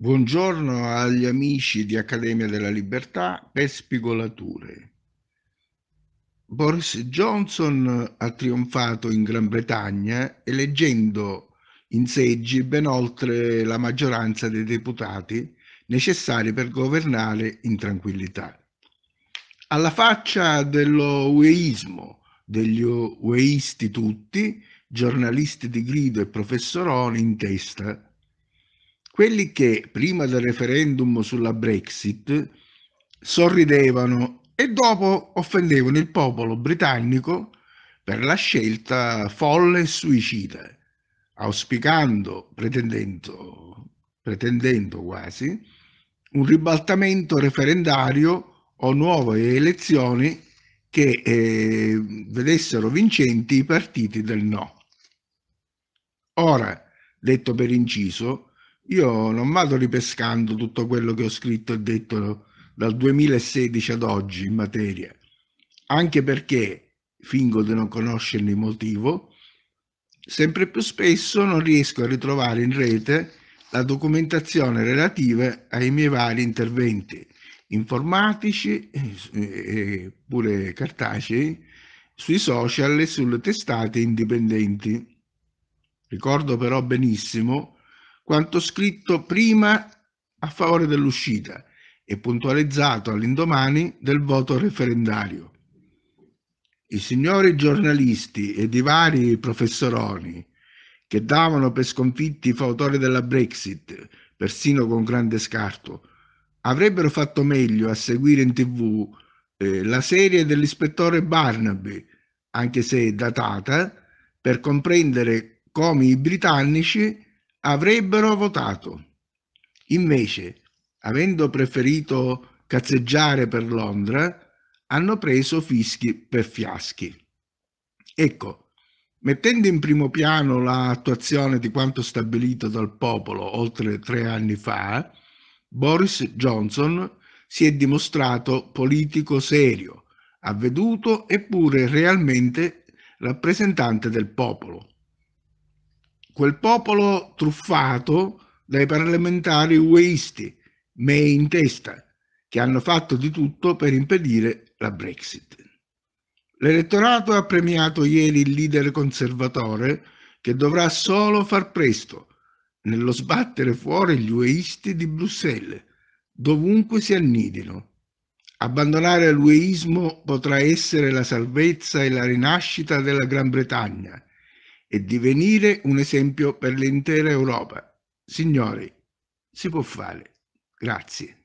Buongiorno agli amici di Accademia della Libertà per spigolature. Boris Johnson ha trionfato in Gran Bretagna eleggendo in seggi ben oltre la maggioranza dei deputati necessari per governare in tranquillità. Alla faccia dello ueismo, degli ueisti tutti, giornalisti di grido e professoroni in testa, quelli che prima del referendum sulla Brexit sorridevano e dopo offendevano il popolo britannico per la scelta folle e suicida, auspicando, pretendendo, pretendendo quasi, un ribaltamento referendario o nuove elezioni che eh, vedessero vincenti i partiti del no. Ora, detto per inciso, io non vado ripescando tutto quello che ho scritto e detto dal 2016 ad oggi in materia, anche perché fingo di non conoscerne il motivo, sempre più spesso non riesco a ritrovare in rete la documentazione relativa ai miei vari interventi informatici, e pure cartacei, sui social e sulle testate indipendenti. Ricordo però benissimo quanto scritto prima a favore dell'uscita e puntualizzato all'indomani del voto referendario. I signori giornalisti ed i vari professoroni che davano per sconfitti i fautori della Brexit, persino con grande scarto, avrebbero fatto meglio a seguire in tv eh, la serie dell'ispettore Barnaby, anche se datata, per comprendere come i britannici avrebbero votato. Invece, avendo preferito cazzeggiare per Londra, hanno preso fischi per fiaschi. Ecco, mettendo in primo piano l'attuazione di quanto stabilito dal popolo oltre tre anni fa, Boris Johnson si è dimostrato politico serio, avveduto eppure realmente rappresentante del popolo quel popolo truffato dai parlamentari ueisti, mei in testa, che hanno fatto di tutto per impedire la Brexit. L'elettorato ha premiato ieri il leader conservatore che dovrà solo far presto nello sbattere fuori gli ueisti di Bruxelles, dovunque si annidino. Abbandonare l'ueismo potrà essere la salvezza e la rinascita della Gran Bretagna, e divenire un esempio per l'intera Europa. Signori, si può fare. Grazie.